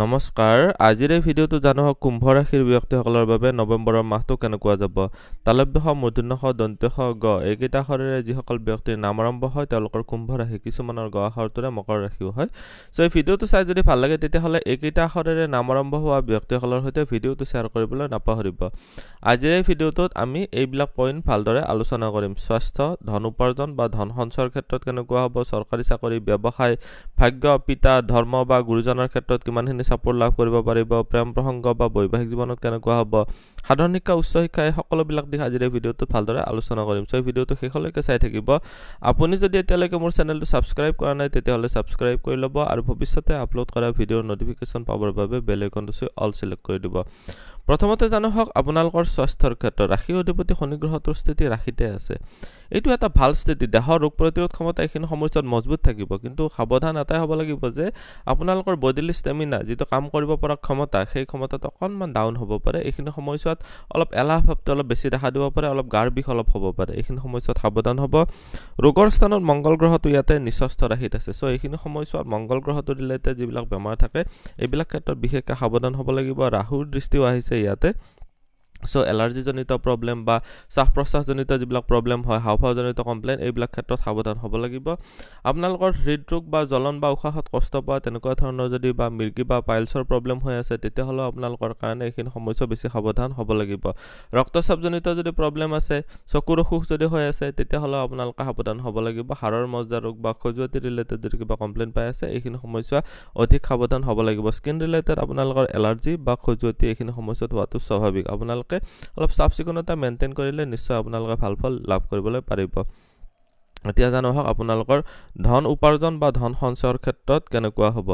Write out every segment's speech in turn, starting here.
নমস্কাৰ আজিৰ এই ভিডিঅ'টো জানো হওক কুম্ভ ৰাশিৰ ব্যক্তিসকলৰ বাবে নৱেম্বৰৰ মাহটো কেনেকুৱা যাব তালব্য তালব্যস মূৰ্ধন্যস স গ এইকেইটা শৰীৰে যিসকল ব্যক্তিৰ নাম আৰম্ভ হয় তেওঁলোকৰ কুম্ভ ৰাশি কিছুমানৰ গ আখৰটোৰে মকৰ ৰাশিও হয় চ' এই ভিডিঅ'টো চাই যদি ভাল লাগে তেতিয়াহ'লে এইকেইটা শৰীৰে নাম আৰম্ভ হোৱা ব্যক্তিসকলৰ সৈতে ভিডিঅ'টো শ্বেয়াৰ কৰিবলৈ নাপাহৰিব আজিৰ এই ভিডিঅ'টোত আমি এইবিলাক পইণ্ট ভালদৰে আলোচনা কৰিম স্বাস্থ্য ধন উপাৰ্জন বা ধন সঞ্চয়ৰ ক্ষেত্ৰত কেনেকুৱা হ'ব চৰকাৰী চাকৰি ব্যৱসায় ভাগ্য পিতা ধৰ্ম বা গুৰুজনৰ ক্ষেত্ৰত কিমানখিনি কেনেধৰণে ছাপোৰ্ট লাভ কৰিব পাৰিব প্ৰেম প্ৰসংগ বা বৈবাহিক জীৱনত কেনেকুৱা হ'ব সাধাৰণ শিক্ষা উচ্চ শিক্ষা এই সকলোবিলাক দিশ আজিৰ ভিডিঅ'টোত ভালদৰে আলোচনা কৰিম চ' এই ভিডিঅ'টো শেষলৈকে চাই থাকিব আপুনি যদি এতিয়ালৈকে মোৰ চেনেলটো ছাবস্ক্ৰাইব কৰা নাই তেতিয়াহ'লে ছাবস্ক্ৰাইব কৰি ল'ব আৰু ভৱিষ্যতে আপলোড কৰা ভিডিঅ'ৰ ন'টিফিকেশ্যন পাবৰ বাবে বেল আইকনটো চুই অল ছিলেক্ট কৰি দিব প্ৰথমতে জানো হওক আপোনালোকৰ স্বাস্থ্যৰ ক্ষেত্ৰত ৰাশি অধিপতি শনি গ্ৰহটোৰ স্থিতি ৰাখিতে আছে এইটো এটা ভাল স্থিতি দেহৰ ৰোগ প্ৰতিৰোধ ক্ষমতা এইখিনি সময়ছোৱাত মজবুত থাকিব কিন্তু সাৱধান এটাই হ'ব লাগিব যে আপোনালোকৰ বডিলি ষ্টেমিনা যিটো কাম কৰিব পৰা ক্ষমতা সেই ক্ষমতাটো অকণমান ডাউন হ'ব পাৰে এইখিনি সময়ছোৱাত অলপ এলাহ ভাৱটো অলপ বেছি দেখা দিব পাৰে অলপ গাৰ বিষ অলপ হ'ব পাৰে এইখিনি সময়ছোৱাত সাৱধান হ'ব ৰোগৰ স্থানত মংগল গ্ৰহটো ইয়াতে নিস্বস্থ ৰাখিত আছে চ' এইখিনি সময়ছোৱাত মংগল গ্ৰহটো দিলে এতিয়া যিবিলাক বেমাৰ থাকে এইবিলাক ক্ষেত্ৰত বিশেষকৈ সাৱধান হ'ব লাগিব ৰাহুৰ দৃষ্টিও আহিছে ইয়াতে চ' এলাৰ্জিজনিত প্ৰব্লেম বা শ্বাস প্ৰশ্বাসজনিত যিবিলাক প্ৰব্লেম হয় হাওফাওজনিত কমপ্লেইন এইবিলাক ক্ষেত্ৰত সাৱধান হ'ব লাগিব আপোনালোকৰ হৃদৰোগ বা জ্বলন বা উশাহত কষ্ট পোৱা তেনেকুৱা ধৰণৰ যদি বা মিৰ্গী বা পাইলছৰ প্ৰব্লেম হৈ আছে তেতিয়াহ'লেও আপোনালোকৰ কাৰণে এইখিনি সমস্যা বেছি সাৱধান হ'ব লাগিব ৰক্তচাপজনিত যদি প্ৰব্লেম আছে চকুৰ অসুখ যদি হৈ আছে তেতিয়াহ'লেও আপোনালোকে সাৱধান হ'ব লাগিব হাড়ৰ মজ্জা ৰোগ বা খজুৱতি ৰিলেটেড যদি কিবা কমপ্লেইন পাই আছে এইখিনি সমস্যা অধিক সাৱধান হ'ব লাগিব স্কিন ৰিলেটেড আপোনালোকৰ এলাৰ্জি বা খজুৱতি এইখিনি সমস্যাত হোৱাটো স্বাভাৱিক আপোনালোকে অলপ চাফ চিকুণতা মেইনটেইন কৰিলে নিশ্চয় আপোনালোকে ভাল ফল লাভ কৰিবলৈ পাৰিব এতিয়া জানো হওক আপোনালোকৰ ধন উপাৰ্জন বা ধন সঞ্চয়ৰ ক্ষেত্ৰত কেনেকুৱা হ'ব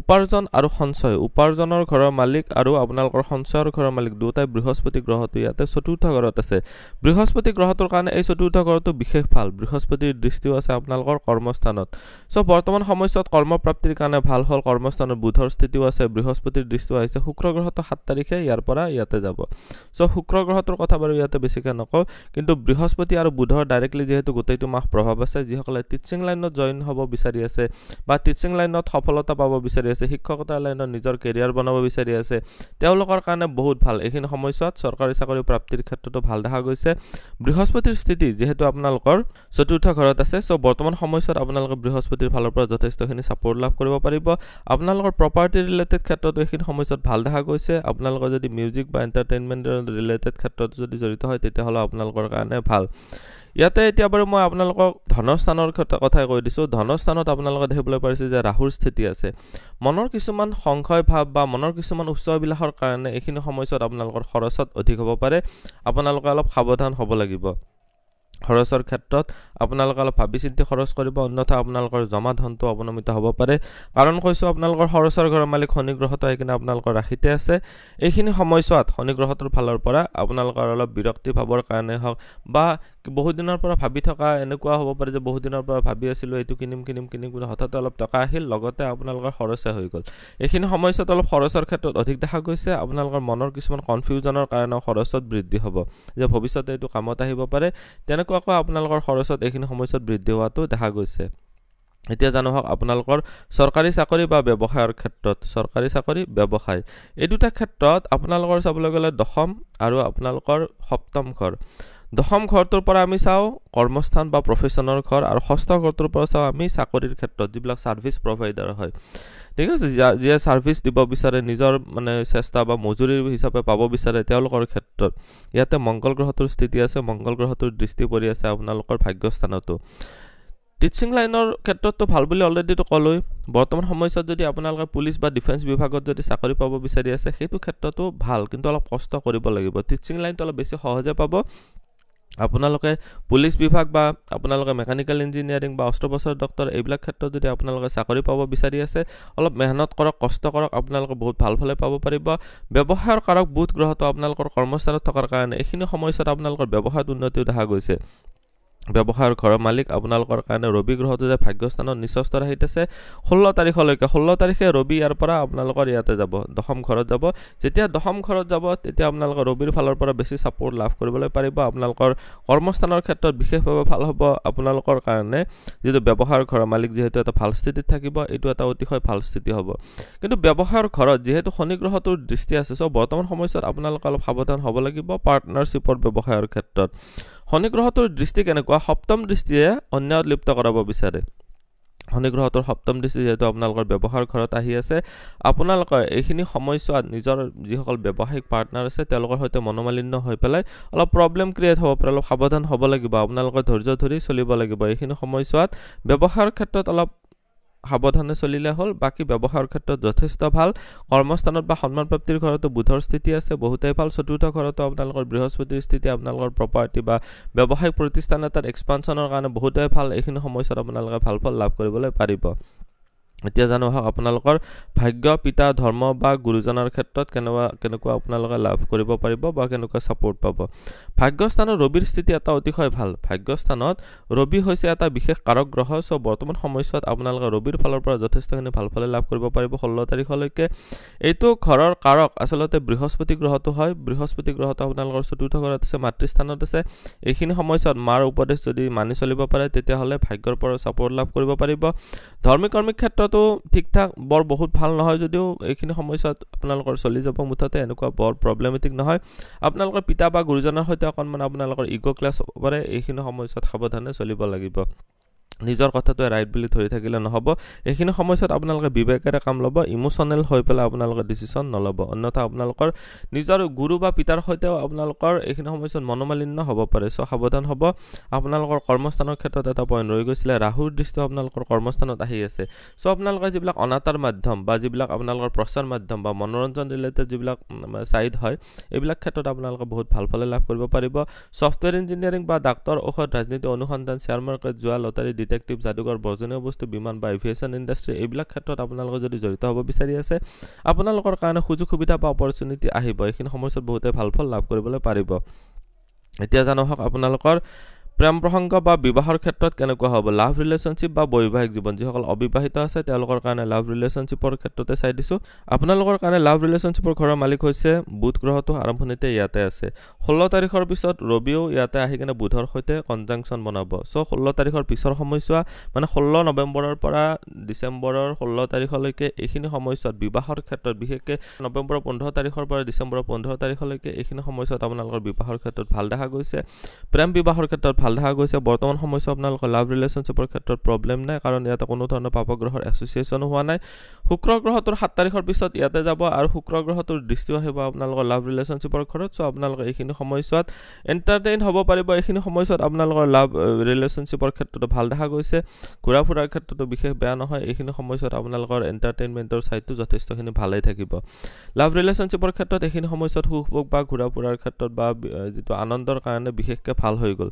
উপাৰ্জন আৰু সঞ্চয় উপাৰ্জনৰ ঘৰৰ মালিক আৰু আপোনালোকৰ সঞ্চয়ৰ ঘৰৰ মালিক দুটাই বৃহস্পতি গ্ৰহটো ইয়াতে চতুৰ্থ ঘৰত আছে বৃহস্পতি গ্ৰহটোৰ কাৰণে এই চতুৰ্থ ঘৰটো বিশেষ ভাল বৃহস্পতিৰ দৃষ্টিও আছে আপোনালোকৰ কৰ্মস্থানত চ' বৰ্তমান সময়ছোৱাত কৰ্মপ্ৰাপ্তিৰ কাৰণে ভাল হ'ল কৰ্মস্থানত বুধৰ স্থিতিও আছে বৃহস্পতিৰ দৃষ্টিও আহিছে শুক্ৰ গ্ৰহটো সাত তাৰিখে ইয়াৰ পৰা ইয়াতে যাব চ' শুক্ৰ গ্ৰহটোৰ কথা বাৰু ইয়াতে বেছিকৈ নকওঁ কিন্তু বৃহস্পতি আৰু বুধৰ ডাইৰেক্টলি যিহেতু গোটেইটো মাহ প্ৰভাৱ প্ৰভাৱ আছে যিসকলে টিচিং লাইনত জইন হ'ব বিচাৰি আছে বা টিচিং লাইনত সফলতা পাব বিচাৰি আছে শিক্ষকতা লাইনত নিজৰ কেৰিয়াৰ বনাব বিচাৰি আছে তেওঁলোকৰ কাৰণে বহুত ভাল এইখিনি সময়ছোৱাত চৰকাৰী চাকৰি প্ৰাপ্তিৰ ক্ষেত্ৰতো ভাল দেখা গৈছে বৃহস্পতিৰ স্থিতি যিহেতু আপোনালোকৰ চতুৰ্থ ঘৰত আছে চ' বৰ্তমান সময়ছোৱাত আপোনালোকে বৃহস্পতিৰ ফালৰ পৰা যথেষ্টখিনি ছাপৰ্ট লাভ কৰিব পাৰিব আপোনালোকৰ প্ৰপাৰ্টি ৰিলেটেড ক্ষেত্ৰতো এইখিনি সময়ছোৱাত ভাল দেখা গৈছে আপোনালোকৰ যদি মিউজিক বা এণ্টাৰটেইনমেণ্ট ৰিলেটেড ক্ষেত্ৰত যদি জড়িত হয় তেতিয়াহ'লে আপোনালোকৰ কাৰণে ভাল ইয়াতে এতিয়া বাৰু মই আপোনালোকক ধনস্থানৰ কথা কথাই কৈ দিছোঁ ধনস্থানত আপোনালোকে দেখিবলৈ পাৰিছে যে ৰাহুৰ স্থিতি আছে মনৰ কিছুমান সংশয় ভাৱ বা মনৰ কিছুমান উচ্চবিলাসৰ কাৰণে এইখিনি সময়ছোৱাত আপোনালোকৰ খৰচত অধিক হ'ব পাৰে আপোনালোকে অলপ সাৱধান হ'ব লাগিব খৰচৰ ক্ষেত্ৰত আপোনালোকে অলপ ভাবি চিন্তি খৰচ কৰিব অন্যথা আপোনালোকৰ জমা ধনটো অৱনমিত হ'ব পাৰে কাৰণ কৈছোঁ আপোনালোকৰ খৰচৰ ঘৰৰ মালিক শনিগ্ৰহটো কিনে আপোনালোকৰ ৰাখিতে আছে এইখিনি সময়ছোৱাত শনিগ্ৰহটোৰ ফালৰ পৰা আপোনালোকৰ অলপ বিৰক্তি ভাৱৰ কাৰণে হওক বা বহুদিনৰ পৰা ভাবি থকা এনেকুৱা হ'ব পাৰে যে বহুদিনৰ পৰা ভাবি আছিলোঁ এইটো কিনিম কিনিম কিনিম কিন্তু হঠাতে অলপ টকা আহিল লগতে আপোনালোকৰ খৰচে হৈ গ'ল এইখিনি সময়ছোৱাত অলপ খৰচৰ ক্ষেত্ৰত অধিক দেখা গৈছে আপোনালোকৰ মনৰ কিছুমান কনফিউজনৰ কাৰণেও খৰচত বৃদ্ধি হ'ব যে ভৱিষ্যতে এইটো কামত আহিব পাৰে তেনেকুৱা এনেকুৱাকৈ আপোনালোকৰ খৰচত এইখিনি সময়ছোৱাত বৃদ্ধি হোৱাটো দেখা গৈছে এতিয়া জানো হওক আপোনালোকৰ চৰকাৰী চাকৰি বা ব্যৱসায়ৰ ক্ষেত্ৰত চৰকাৰী চাকৰি ব্যৱসায় এই দুটা ক্ষেত্ৰত আপোনালোকৰ চাবলৈ গ'লে দশম আৰু আপোনালোকৰ সপ্তম ঘৰ দশম ঘৰটোৰ পৰা আমি চাওঁ কৰ্মস্থান বা প্ৰফেশ্যনৰ ঘৰ আৰু ষষ্ঠ ঘৰটোৰ পৰা চাওঁ আমি চাকৰিৰ ক্ষেত্ৰত যিবিলাক ছাৰ্ভিচ প্ৰভাইডাৰ হয় ঠিক আছে যিয়ে ছাৰ্ভিচ দিব বিচাৰে নিজৰ মানে চেষ্টা বা মজুৰিৰ হিচাপে পাব বিচাৰে তেওঁলোকৰ ক্ষেত্ৰত ইয়াতে মংগল গ্ৰহটোৰ স্থিতি আছে মংগল গ্ৰহটোৰ দৃষ্টি পৰি আছে আপোনালোকৰ ভাগ্যস্থানতো টিচিং লাইনৰ ক্ষেত্ৰততো ভাল বুলি অলৰেডিতো ক'লোৱেই বৰ্তমান সময়ছোৱাত যদি আপোনালোকে পুলিচ বা ডিফেন্স বিভাগত যদি চাকৰি পাব বিচাৰি আছে সেইটো ক্ষেত্ৰতো ভাল কিন্তু অলপ কষ্ট কৰিব লাগিব টিচিং লাইনটো অলপ বেছি সহজে পাব আপোনালোকে পুলিচ বিভাগ বা আপোনালোকে মেকানিকেল ইঞ্জিনিয়াৰিং বা অস্ত্ৰোপচাৰ ডক্তৰ এইবিলাক ক্ষেত্ৰত যদি আপোনালোকে চাকৰি পাব বিচাৰি আছে অলপ মেহনত কৰক কষ্ট কৰক আপোনালোকে বহুত ভাল ফলে পাব পাৰিব ব্যৱসায়ৰ কাৰক বুধ গ্ৰহটো আপোনালোকৰ কৰ্মস্থানত থকাৰ কাৰণে এইখিনি সময়ছোৱাত আপোনালোকৰ ব্যৱসায়ত উন্নতিও দেখা গৈছে ব্যৱসায়ৰ ঘৰৰ মালিক আপোনালোকৰ কাৰণে ৰবি গ্ৰহটো যে ভাগ্যস্থানত নিশ্চস্ত ৰাখি আছে ষোল্ল তাৰিখলৈকে ষোল্ল তাৰিখে ৰবি ইয়াৰ পৰা আপোনালোকৰ ইয়াতে যাব দশম ঘৰত যাব যেতিয়া দশম ঘৰত যাব তেতিয়া আপোনালোকে ৰবিৰ ফালৰ পৰা বেছি ছাপৰ্ট লাভ কৰিবলৈ পাৰিব আপোনালোকৰ কৰ্মস্থানৰ ক্ষেত্ৰত বিশেষভাৱে ভাল হ'ব আপোনালোকৰ কাৰণে যিটো ব্যৱসায়ৰ ঘৰৰ মালিক যিহেতু এটা ভাল স্থিতিত থাকিব এইটো এটা অতিশয় ভাল স্থিতি হ'ব কিন্তু ব্যৱসায়ৰ ঘৰত যিহেতু শনি গ্ৰহটোৰ দৃষ্টি আছে চ' বৰ্তমান সময়ছোৱাত আপোনালোকে অলপ সাৱধান হ'ব লাগিব পাৰ্টনাৰশ্বিপৰ ব্যৱসায়ৰ ক্ষেত্ৰত শনিগ্ৰহটোৰ দৃষ্টি কেনেকুৱা সপ্তম দৃষ্টিয়ে অন্যায়ত লিপ্ত কৰাব বিচাৰে শনিগ্ৰহটোৰ সপ্তম দৃষ্টি যিহেতু আপোনালোকৰ ব্যৱসায়ৰ ঘৰত আহি আছে আপোনালোকৰ এইখিনি সময়ছোৱাত নিজৰ যিসকল ব্যৱসায়িক পাৰ্টনাৰ আছে তেওঁলোকৰ সৈতে মনোমালিন্য হৈ পেলাই অলপ প্ৰব্লেম ক্ৰিয়েট হ'ব পাৰে অলপ সাৱধান হ'ব লাগিব আপোনালোকে ধৈৰ্য ধৰি চলিব লাগিব এইখিনি সময়ছোৱাত ব্যৱসায়ৰ ক্ষেত্ৰত অলপ সাৱধানে চলিলে হ'ল বাকী ব্যৱসায়ৰ ক্ষেত্ৰত যথেষ্ট ভাল কৰ্মস্থানত বা সন্মান প্ৰাপ্তিৰ ঘৰতো বুধৰ স্থিতি আছে বহুতেই ভাল চতুৰ্থ ঘৰতো আপোনালোকৰ বৃহস্পতিৰ স্থিতি আপোনালোকৰ প্ৰপাৰ্টি বা ব্যৱসায়িক প্ৰতিষ্ঠান এটাত এক্সপানশ্যনৰ কাৰণে বহুতেই ভাল এইখিনি সময়ছোৱাত আপোনালোকে ভাল ফল লাভ কৰিবলৈ পাৰিব এতিয়া জানো আহক আপোনালোকৰ ভাগ্য পিতা ধৰ্ম বা গুৰুজনাৰ ক্ষেত্ৰত কেনেকুৱা কেনেকুৱা আপোনালোকে লাভ কৰিব পাৰিব বা কেনেকুৱা ছাপৰ্ট পাব ভাগ্যস্থানৰ ৰবিৰ স্থিতি এটা অতিশয় ভাল ভাগ্যস্থানত ৰবি হৈছে এটা বিশেষ কাৰক গ্ৰহ চ' বৰ্তমান সময়ছোৱাত আপোনালোকে ৰবিৰ ফালৰ পৰা যথেষ্টখিনি ভাল ফলে লাভ কৰিব পাৰিব ষোল্ল তাৰিখলৈকে এইটো ঘৰৰ কাৰক আচলতে বৃহস্পতি গ্ৰহটো হয় বৃহস্পতি গ্ৰহটো আপোনালোকৰ চতুৰ্থ ঘৰত আছে মাতৃস্থানত আছে এইখিনি সময়ছোৱাত মাৰ উপদেশ যদি মানি চলিব পাৰে তেতিয়াহ'লে ভাগ্যৰ পৰা ছাপৰ্ট লাভ কৰিব পাৰিব ধৰ্মী কৰ্মীৰ ক্ষেত্ৰত যাত্ৰাটো ঠিক ঠাক বৰ বহুত ভাল নহয় যদিও এইখিনি সময়ছোৱাত আপোনালোকৰ চলি যাব মুঠতে এনেকুৱা বৰ প্ৰব্লেমেটিক নহয় আপোনালোকৰ পিতা বা গুৰুজনৰ সৈতে অকণমান আপোনালোকৰ ইগ' ক্লাছ পাৰে এইখিনি সময়ছোৱাত সাৱধানে চলিব লাগিব নিজৰ কথাটোৱে ৰাইট বুলি ধৰি থাকিলে নহ'ব এইখিনি সময়ছোৱাত আপোনালোকে বিবেকেৰে কাম ল'ব ইম'চনেল হৈ পেলাই আপোনালোকে ডিচিশ্যন নল'ব অন্যথা আপোনালোকৰ নিজৰ গুৰু বা পিতাৰ সৈতেও আপোনালোকৰ এইখিনি সময়ছোৱাত মনোমালিন্য হ'ব পাৰে চ' সাৱধান হ'ব আপোনালোকৰ কৰ্মস্থানৰ ক্ষেত্ৰত এটা পইণ্ট ৰৈ গৈছিলে ৰাহুৰ দৃষ্টি আপোনালোকৰ কৰ্মস্থানত আহি আছে চ' আপোনালোকৰ যিবিলাক অনাতাৰ মাধ্যম বা যিবিলাক আপোনালোকৰ প্ৰচাৰ মাধ্যম বা মনোৰঞ্জন ৰিলেটেড যিবিলাক ছাইড হয় এইবিলাক ক্ষেত্ৰত আপোনালোকে বহুত ভাল ফলে লাভ কৰিব পাৰিব ছফ্টৱেৰ ইঞ্জিনিয়াৰিং বা ডাক্তৰ ঔষধ ৰাজনীতি অনুসন্ধান শ্বেয়াৰ মাৰ্কেট যোৱা লটাৰী ডিটেকটিভ যাদুঘৰ বৰ্জনীয় বস্তু বিমান বা এভিয়েশ্যন ইণ্ডাষ্ট্ৰী এইবিলাক ক্ষেত্ৰত আপোনালোকে যদি জড়িত হ'ব বিচাৰি আছে আপোনালোকৰ কাৰণে সুযোগ সুবিধা বা অপৰচুনিটি আহিব এইখিনি সময়ছোৱাত বহুতে ভাল ফল লাভ কৰিবলৈ পাৰিব এতিয়া জানো হওক আপোনালোকৰ প্ৰেম প্ৰসংগ বা বিবাহৰ ক্ষেত্ৰত কেনেকুৱা হ'ব লাভ ৰিলেশ্যনশ্বিপ বা বৈবাহিক জীৱন যিসকল অবিবাহিত আছে তেওঁলোকৰ কাৰণে লাভ ৰিলেশ্যনশ্বিপৰ ক্ষেত্ৰতে চাই দিছোঁ আপোনালোকৰ কাৰণে লাভ ৰিলেশ্যনশ্বিপৰ ঘৰৰ মালিক হৈছে বুধ গ্ৰহটো আৰম্ভণিতে ইয়াতে আছে ষোল্ল তাৰিখৰ পিছত ৰবিও ইয়াতে আহি কেনে বুধৰ সৈতে কনজাংশ্যন বনাব চ' ষোল্ল তাৰিখৰ পিছৰ সময়ছোৱা মানে ষোল্ল নৱেম্বৰৰ পৰা ডিচেম্বৰৰ ষোল্ল তাৰিখলৈকে এইখিনি সময়ছোৱাত বিবাহৰ ক্ষেত্ৰত বিশেষকৈ নৱেম্বৰৰ পোন্ধৰ তাৰিখৰ পৰা ডিচেম্বৰৰ পোন্ধৰ তাৰিখলৈকে এইখিনি সময়ছোৱাত আপোনালোকৰ বিবাহৰ ক্ষেত্ৰত ভাল দেখা গৈছে প্ৰেম বিবাহৰ ক্ষেত্ৰত ভাল দেখা গৈছে বৰ্তমান সময়ছোৱা আপোনালোকৰ লাভ ৰিলেশ্যনশ্বিপৰ ক্ষেত্ৰত প্ৰব্লেম নাই কাৰণ ইয়াতে কোনো ধৰণৰ পাপগ্ৰহৰ এছ'চিয়েশ্যনো হোৱা নাই শুক্ৰ গ্ৰহটোৰ সাত তাৰিখৰ পিছত ইয়াতে যাব আৰু শুক্ৰ গ্ৰহটোৰ দৃষ্টি আহিব আপোনালোকৰ লাভ ৰিলেশ্যনশ্বিপৰ ঘৰত চ' আপোনালোকে এইখিনি সময়ছোৱাত এণ্টাৰটেইন হ'ব পাৰিব এইখিনি সময়ছোৱাত আপোনালোকৰ লাভ ৰিলেশ্যনশ্বিপৰ ক্ষেত্ৰতো ভাল দেখা গৈছে ঘূৰা ফুৰাৰ ক্ষেত্ৰতো বিশেষ বেয়া নহয় এইখিনি সময়ছোৱাত আপোনালোকৰ এণ্টাৰটেইনমেণ্টৰ ছাইডটো যথেষ্টখিনি ভালেই থাকিব লাভ ৰিলেশ্যনশ্বিপৰ ক্ষেত্ৰত এইখিনি সময়ছোৱাত সুখ ভোগ বা ঘূৰা ফুৰাৰ ক্ষেত্ৰত বা যিটো আনন্দৰ কাৰণে বিশেষকৈ ভাল হৈ গ'ল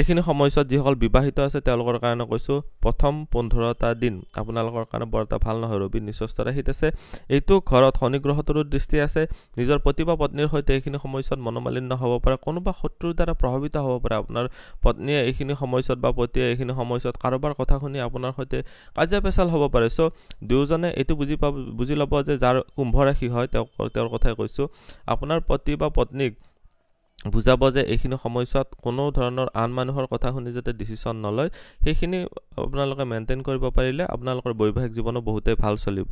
এইখিনি সময়ছোৱাত যিসকল বিবাহিত আছে তেওঁলোকৰ কাৰণে কৈছোঁ প্ৰথম পোন্ধৰটা দিন আপোনালোকৰ কাৰণে বৰ এটা ভাল নহয় ৰবি নিশ্বস্ত ৰাখিত আছে এইটো ঘৰত শনিগ্ৰহটোৰো দৃষ্টি আছে নিজৰ পতি বা পত্নীৰ সৈতে এইখিনি সময়ছোৱাত মনোমালিন্য হ'ব পাৰে কোনোবা শত্ৰুৰ দ্বাৰা প্ৰভাৱিত হ'ব পাৰে আপোনাৰ পত্নীয়ে এইখিনি সময়ছোৱাত বা পতিয়ে এইখিনি সময়ছোৱাত কাৰোবাৰ কথা শুনি আপোনাৰ সৈতে কাজিয়া পেচাল হ'ব পাৰে চ' দুয়োজনে এইটো বুজি পাব বুজি ল'ব যে যাৰ কুম্ভ ৰাশি হয় তেওঁ তেওঁৰ কথাই কৈছোঁ আপোনাৰ পতি বা পত্নীক বুজাব যে এইখিনি সময়ছোৱাত কোনো ধৰণৰ আন মানুহৰ কথা শুনি যাতে ডিচিশ্যন নলয় সেইখিনি আপোনালোকে মেইনটেইন কৰিব পাৰিলে আপোনালোকৰ বৈবাহিক জীৱনো বহুতেই ভাল চলিব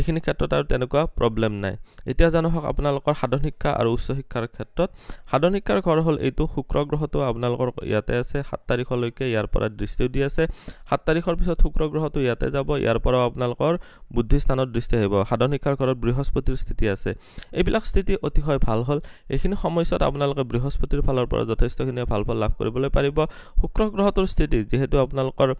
এইখিনি ক্ষেত্ৰত আৰু তেনেকুৱা প্ৰব্লেম নাই এতিয়া জানো হওক আপোনালোকৰ সাধন শিক্ষা আৰু উচ্চ শিক্ষাৰ ক্ষেত্ৰত সাধন শিক্ষাৰ ঘৰ হ'ল এইটো শুক্ৰ গ্ৰহটো আপোনালোকৰ ইয়াতে আছে সাত তাৰিখলৈকে ইয়াৰ পৰা দৃষ্টি দি আছে সাত তাৰিখৰ পিছত শুক্ৰ গ্ৰহটো ইয়াতে যাব ইয়াৰ পৰাও আপোনালোকৰ বুদ্ধিস্থানত দৃষ্টি আহিব সাধন শিক্ষাৰ ঘৰত বৃহস্পতিৰ স্থিতি আছে এইবিলাক স্থিতি অতিশয় ভাল হ'ল এইখিনি সময়ছোৱাত আপোনালোকে বৃহস্পতিৰ ফালৰ পৰা যথেষ্টখিনি ভাল ফল লাভ কৰিবলৈ পাৰিব শুক্ৰ গ্ৰহটোৰ স্থিতি যিহেতু আপোনালোকৰ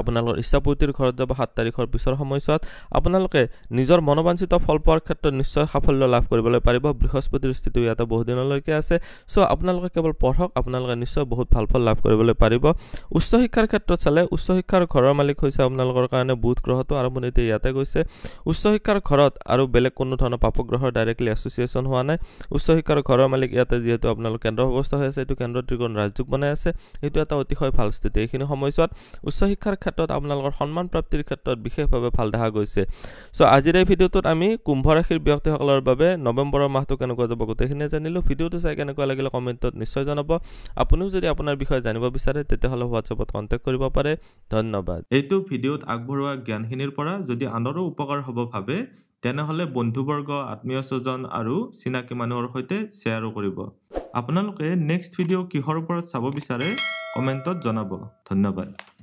আপোনালোকৰ ইচ্ছাপূৰ্তিৰ ঘৰত যাব সাত তাৰিখৰ পিছৰ সময়ছোৱাত আপোনালোকে নিজৰ মনোবাঞ্চিত ফল পোৱাৰ ক্ষেত্ৰত নিশ্চয় সাফল্য লাভ কৰিবলৈ পাৰিব বৃহস্পতিৰ স্থিতিও ইয়াতে বহুদিনলৈকে আছে চ' আপোনালোকে কেৱল পঢ়ক আপোনালোকে নিশ্চয় বহুত ভাল ফল লাভ কৰিবলৈ পাৰিব উচ্চ শিক্ষাৰ ক্ষেত্ৰত চালে উচ্চ শিক্ষাৰ ঘৰৰ মালিক হৈছে আপোনালোকৰ কাৰণে বুধ গ্ৰহটো আৰম্ভণিতে ইয়াতে গৈছে উচ্চ শিক্ষাৰ ঘৰত আৰু বেলেগ কোনো ধৰণৰ পাপগ্ৰহৰ ডাইৰেক্টলি এছ'চিয়েশ্যন হোৱা নাই উচ্চ শিক্ষাৰ ঘৰৰ মালিক ইয়াতে যিহেতু আপোনালোক কেন্দ্ৰ অৱস্থা হৈ আছে এইটো কেন্দ্ৰ ত্ৰিগুণ ৰাজযোগ বনাই আছে এইটো এটা অতিশয় ভাল স্থিতি এইখিনি সময়ছোৱাত উচ্চ শিক্ষাৰ ক্ষেত্ৰত আপোনালোকৰ সন্মান প্ৰাপ্তিৰ ক্ষেত্ৰত বিশেষভাৱে ভাল দেখা গৈছে চ' আজিৰ এই ভিডিঅ'টোত আমি কুম্ভ ৰাশিৰ ব্যক্তিসকলৰ বাবে নৱেম্বৰৰ মাহটো কেনেকুৱা যাব গোটেইখিনিয়ে জানিলোঁ ভিডিঅ'টো চাই কেনেকুৱা লাগিলে কমেণ্টত নিশ্চয় জনাব আপুনিও যদি আপোনাৰ বিষয়ে জানিব বিচাৰে তেতিয়াহ'লে হোৱাটছএপত কণ্টেক্ট কৰিব পাৰে ধন্যবাদ এইটো ভিডিঅ'ত আগবঢ়োৱা জ্ঞানখিনিৰ পৰা যদি আনৰো উপকাৰ হ'ব ভাবে তেনেহ'লে বন্ধুবৰ্গ আত্মীয় স্বজন আৰু চিনাকি মানুহৰ সৈতে শ্বেয়াৰো কৰিব আপোনালোকে নেক্সট ভিডিঅ' কিহৰ ওপৰত চাব বিচাৰে কমেণ্টত জনাব ধন্যবাদ